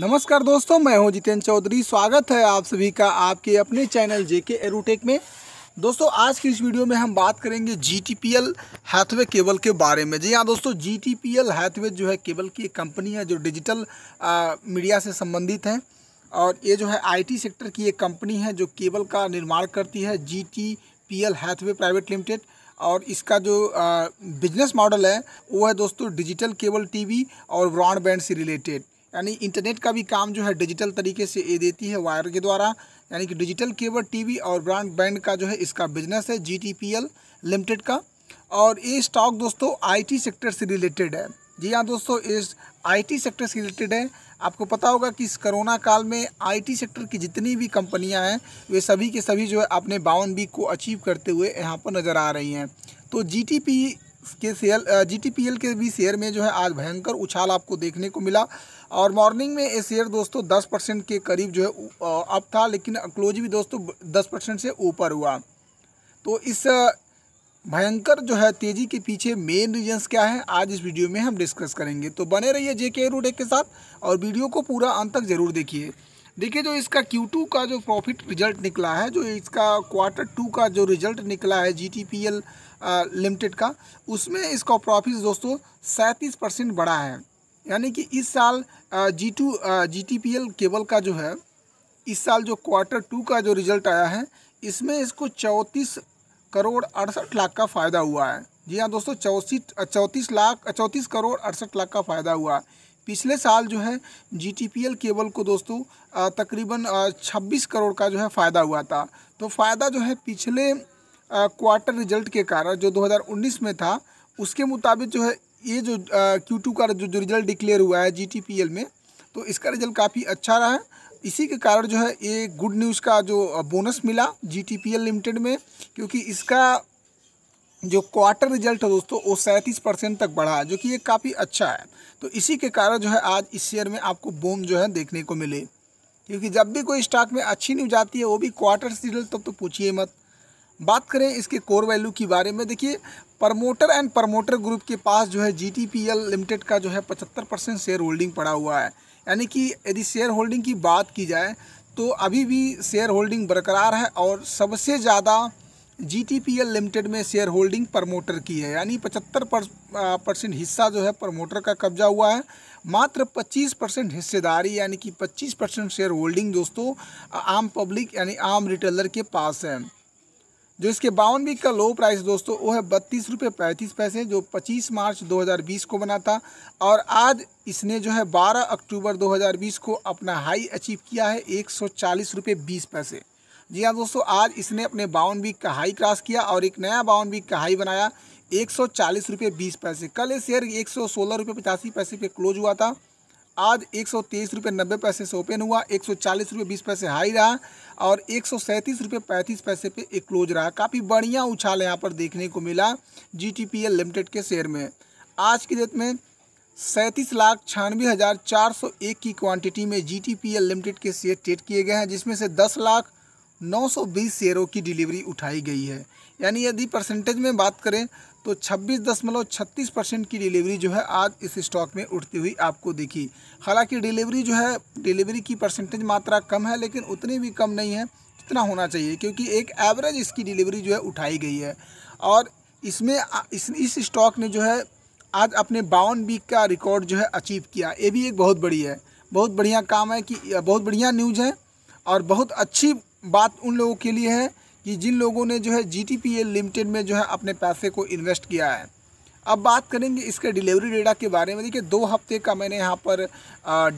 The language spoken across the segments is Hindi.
नमस्कार दोस्तों मैं हूं जितेंद्र चौधरी स्वागत है आप सभी का आपके अपने चैनल जेके एरोटेक में दोस्तों आज की इस वीडियो में हम बात करेंगे G T P L Hathway cable के बारे में जी हाँ दोस्तों G T P L Hathway जो है केबल की एक कंपनी है जो डिजिटल आ, मीडिया से संबंधित है और ये जो है आईटी सेक्टर की एक कंपनी है जो केबल का निर्माण करती है G T P L Hathway private limited और इसका जो बिजनेस मॉडल है वो है दोस्तों डिजिटल केबल टीवी और ब्रॉडबैंड से रिलेटेड यानी इंटरनेट का भी काम जो है डिजिटल तरीके से ये देती है वायर के द्वारा यानी कि डिजिटल केबल टीवी और ब्रॉडबैंड का जो है इसका बिजनेस है जीटीपीएल लिमिटेड का और ये स्टॉक दोस्तों आईटी सेक्टर से रिलेटेड है जी हाँ दोस्तों इस आईटी सेक्टर से रिलेटेड है आपको पता होगा कि इस कोरोना काल में आईटी सेक्टर की जितनी भी कंपनियां हैं वे सभी के सभी जो है अपने बावन बीक को अचीव करते हुए यहाँ पर नज़र आ रही हैं तो जी के शेयर जी के भी शेयर में जो है आज भयंकर उछाल आपको देखने को मिला और मॉर्निंग में ये शेयर दोस्तों दस परसेंट के करीब जो है अप था लेकिन क्लोज भी दोस्तों दस परसेंट से ऊपर हुआ तो इस भयंकर जो है तेज़ी के पीछे मेन रीजंस क्या है आज इस वीडियो में हम डिस्कस करेंगे तो बने रहिए जे के रूडे के साथ और वीडियो को पूरा अंत तक ज़रूर देखिए देखिए जो इसका टू का जो प्रॉफिट रिजल्ट निकला है जो इसका क्वार्टर टू का जो रिजल्ट निकला है G T P L limited का उसमें इसका प्रॉफिट दोस्तों सैंतीस परसेंट बढ़ा है यानी कि इस साल G two G T P L cable का जो है इस साल जो क्वार्टर टू का जो रिजल्ट आया है इसमें इसको चौंतीस करोड़ अड़सठ लाख का फ़ायदा हुआ है जी हाँ दोस्तों चौंसठ चौंतीस लाख चौंतीस करोड़ अड़सठ लाख का फ़ायदा हुआ पिछले साल जो है एल केबल को दोस्तों तकरीबन 26 करोड़ का जो है फ़ायदा हुआ था तो फ़ायदा जो है पिछले क्वार्टर रिजल्ट के कारण जो 2019 में था उसके मुताबिक जो है ये जो क्यू टू का जो रिजल्ट डिक्लेयर हुआ है जी में तो इसका रिजल्ट काफ़ी अच्छा रहा है इसी के कारण जो है ये गुड न्यूज़ का जो बोनस मिला जी लिमिटेड में क्योंकि इसका जो क्वार्टर रिजल्ट है दोस्तों वो सैंतीस परसेंट तक बढ़ा है जो कि ये काफ़ी अच्छा है तो इसी के कारण जो है आज इस शेयर में आपको बोम जो है देखने को मिले क्योंकि जब भी कोई स्टॉक में अच्छी न्यूज आती है वो भी क्वार्टर रिजल्ट तब तो पूछिए मत बात करें इसके कोर वैल्यू के बारे में देखिए प्रमोटर एंड प्रमोटर ग्रुप के पास जो है जी लिमिटेड का जो है पचहत्तर परसेंट शेयर होल्डिंग पड़ा हुआ है यानी कि यदि शेयर होल्डिंग की बात की जाए तो अभी भी शेयर होल्डिंग बरकरार है और सबसे ज़्यादा जी लिमिटेड में शेयर होल्डिंग प्रमोटर की है यानी पचहत्तर परसेंट हिस्सा जो है प्रमोटर का कब्जा हुआ है मात्र 25 परसेंट हिस्सेदारी यानी कि 25 परसेंट शेयर होल्डिंग दोस्तों आम पब्लिक यानी आम रिटेलर के पास है जो इसके बावन वीक का लो प्राइस दोस्तों वो है बत्तीस रुपये पैंतीस पैसे जो 25 मार्च 2020 को बना था और आज इसने जो है 12 अक्टूबर 2020 को अपना हाई अचीव किया है एक सौ पैसे जी हाँ दोस्तों आज इसने अपने बावन वीक का हाई क्रॉस किया और एक नया बावन वीक का हाई बनाया एक सौ पैसे कल ये शेयर एक सौ पैसे पे क्लोज हुआ था आज एक सौ तेईस रुपये नब्बे पैसे से ओपन हुआ एक सौ चालीस रुपये बीस पैसे हाई रहा और एक सौ सैंतीस रुपये पैंतीस पैसे पे एक क्लोज रहा काफ़ी बढ़िया उछाल यहाँ पर देखने को मिला जी लिमिटेड के शेयर में आज की डेट में सैंतीस लाख छियानवे हज़ार चार सौ एक की क्वांटिटी में जी लिमिटेड के शेयर ट्रेड किए गए हैं जिसमें से दस लाख नौ सौ बीस शेयरों की डिलीवरी उठाई गई है यानी यदि परसेंटेज में बात करें तो छब्बीस दशमलव छत्तीस परसेंट की डिलीवरी जो है आज इस स्टॉक में उठती हुई आपको दिखी हालांकि डिलीवरी जो है डिलीवरी की परसेंटेज मात्रा कम है लेकिन उतनी भी कम नहीं है जितना होना चाहिए क्योंकि एक एवरेज इसकी डिलीवरी जो है उठाई गई है और इसमें इस इस स्टॉक ने जो है आज अपने बावन वीक का रिकॉर्ड जो है अचीव किया ये भी एक बहुत बड़ी है बहुत बढ़िया काम है कि बहुत बढ़िया न्यूज़ है और बहुत अच्छी बात उन लोगों के लिए है कि जिन लोगों ने जो है जी लिमिटेड में जो है अपने पैसे को इन्वेस्ट किया है अब बात करेंगे इसके डिलीवरी डेटा के बारे में देखिए दो हफ्ते का मैंने यहाँ पर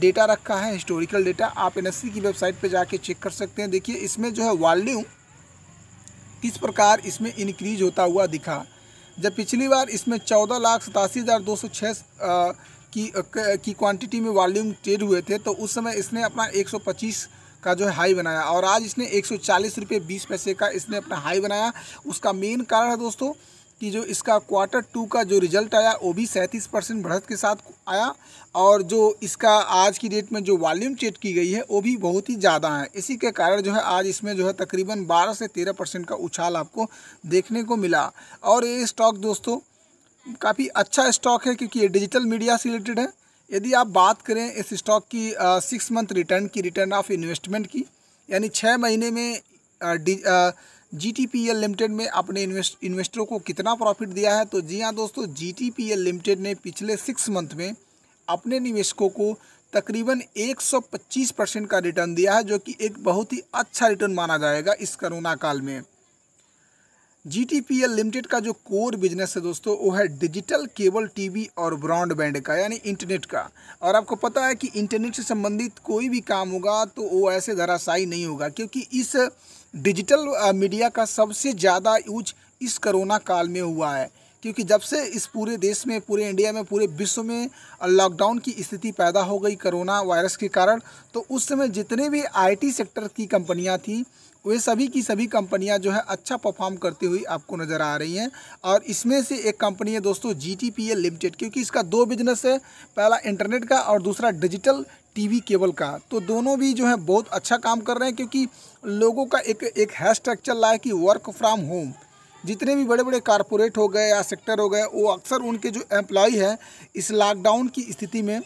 डेटा रखा है हिस्टोरिकल डेटा आप एन e की वेबसाइट पर जाके चेक कर सकते हैं देखिए इसमें जो है वॉल्यूम किस प्रकार इसमें इनक्रीज होता हुआ दिखा जब पिछली बार इसमें चौदह लाख सतासी हज़ार दो सौ छः की क्वांटिटी में वॉल्यूम ट्रेड हुए थे तो उस समय इसने अपना एक सौ पच्चीस का जो है हाई बनाया और आज इसने एक सौ पैसे का इसने अपना हाई बनाया उसका मेन कारण है दोस्तों कि जो इसका क्वार्टर टू का जो रिजल्ट आया वो भी सैंतीस परसेंट बढ़त के साथ आया और जो इसका आज की डेट में जो वॉल्यूम चेट की गई है वो भी बहुत ही ज़्यादा है इसी के कारण जो है आज इसमें जो है तकरीबन 12 से 13 परसेंट का उछाल आपको देखने को मिला और ये स्टॉक दोस्तों काफ़ी अच्छा स्टॉक है क्योंकि ये डिजिटल मीडिया से रिलेटेड है यदि आप बात करें इस स्टॉक की सिक्स मंथ रिटर्न की रिटर्न ऑफ इन्वेस्टमेंट की यानी छः महीने में G T P L limited में अपने इन्वेस्ट इन्वेस्टरों को कितना प्रॉफिट दिया है तो जी हाँ दोस्तों G T P L limited ने पिछले सिक्स मंथ में अपने निवेशकों को तकरीबन 125 परसेंट का रिटर्न दिया है जो कि एक बहुत ही अच्छा रिटर्न माना जाएगा इस करोना काल में एल लिमिटेड का जो कोर बिजनेस है दोस्तों वो है डिजिटल केबल टीवी और ब्रॉडबैंड का यानी इंटरनेट का और आपको पता है कि इंटरनेट से संबंधित कोई भी काम होगा तो वो ऐसे धराशाई नहीं होगा क्योंकि इस डिजिटल मीडिया का सबसे ज़्यादा यूज इस कोरोना काल में हुआ है क्योंकि जब से इस पूरे देश में पूरे इंडिया में पूरे विश्व में लॉकडाउन की स्थिति पैदा हो गई कोरोना वायरस के कारण तो उस समय जितने भी आईटी सेक्टर की कंपनियां थी वे सभी की सभी कंपनियां जो है अच्छा परफॉर्म करती हुई आपको नज़र आ रही हैं और इसमें से एक कंपनी है दोस्तों G T P L limited क्योंकि इसका दो बिजनेस है पहला इंटरनेट का और दूसरा डिजिटल टीवी केबल का तो दोनों भी जो है बहुत अच्छा काम कर रहे हैं क्योंकि लोगों का एक एक हैशटैग चल रहा है कि वर्क फ्रॉम होम जितने भी बड़े बड़े कारपोरेट हो गए या सेक्टर हो गए वो अक्सर उनके जो एम्प्लॉय है इस लॉकडाउन की स्थिति में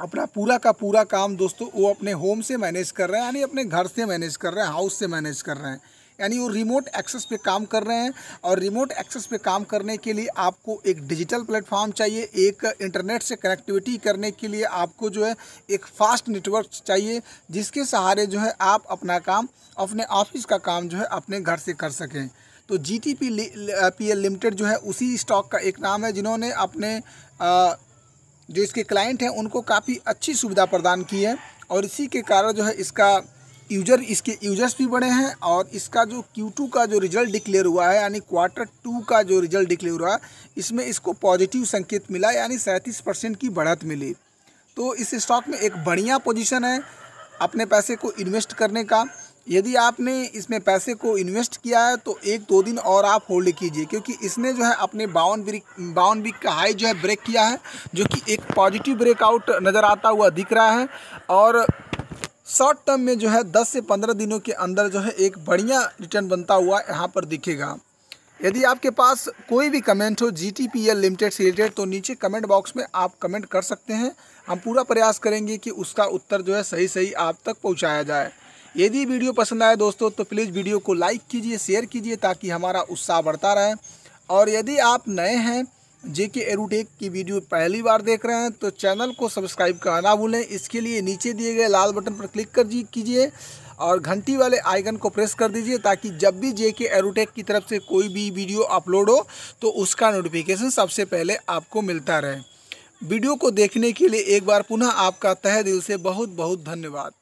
अपना पूरा का पूरा काम दोस्तों वो अपने होम से मैनेज कर रहे हैं यानी अपने घर से मैनेज कर रहे हैं हाउस से मैनेज कर रहे हैं यानी वो रिमोट एक्सेस पे काम कर रहे हैं और रिमोट एक्सेस पे काम करने के लिए आपको एक डिजिटल प्लेटफॉर्म चाहिए एक इंटरनेट से कनेक्टिविटी करने के लिए आपको जो है एक फास्ट नेटवर्क चाहिए जिसके सहारे जो है आप अपना काम अपने ऑफिस का काम जो है अपने घर से कर सकें तो G T P P L limited जो है उसी स्टॉक का एक नाम है जिन्होंने अपने आ, जो इसके क्लाइंट हैं उनको काफ़ी अच्छी सुविधा प्रदान की है और इसी के कारण जो है इसका यूजर इसके यूजर्स भी बढ़े हैं और इसका जो Q2 का जो रिजल्ट डिक्लेयर हुआ है यानी क्वार्टर टू का जो रिजल्ट डिक्लेयर हुआ इसमें इसको पॉजिटिव संकेत मिला यानी सैंतीस परसेंट की बढ़त मिली तो इस स्टॉक में एक बढ़िया पोजीशन है अपने पैसे को इन्वेस्ट करने का यदि आपने इसमें पैसे को इन्वेस्ट किया है तो एक दो दिन और आप होल्ड कीजिए क्योंकि इसने जो है अपने बावन ब्रिक बावन वीक का हाई जो है ब्रेक किया है जो कि एक पॉजिटिव ब्रेकआउट नज़र आता हुआ दिख रहा है और शॉर्ट टर्म में जो है 10 से 15 दिनों के अंदर जो है एक बढ़िया रिटर्न बनता हुआ यहाँ पर दिखेगा यदि आपके पास कोई भी कमेंट हो G T P L limited से रिलेटेड तो नीचे कमेंट बॉक्स में आप कमेंट कर सकते हैं हम पूरा प्रयास करेंगे कि उसका उत्तर जो है सही सही आप तक पहुँचाया जाए यदि वीडियो पसंद आए दोस्तों तो प्लीज़ वीडियो को लाइक कीजिए शेयर कीजिए ताकि हमारा उत्साह बढ़ता रहे और यदि आप नए हैं जे के एरूटेक की वीडियो पहली बार देख रहे हैं तो चैनल को सब्सक्राइब करना ना भूलें इसके लिए नीचे दिए गए लाल बटन पर क्लिक कर कीजिए और घंटी वाले आइकन को प्रेस कर दीजिए ताकि जब भी जे के एरोटेक की तरफ से कोई भी वीडियो अपलोड हो तो उसका नोटिफिकेशन सबसे पहले आपको मिलता रहे वीडियो को देखने के लिए एक बार पुनः आपका तह दिल से बहुत बहुत धन्यवाद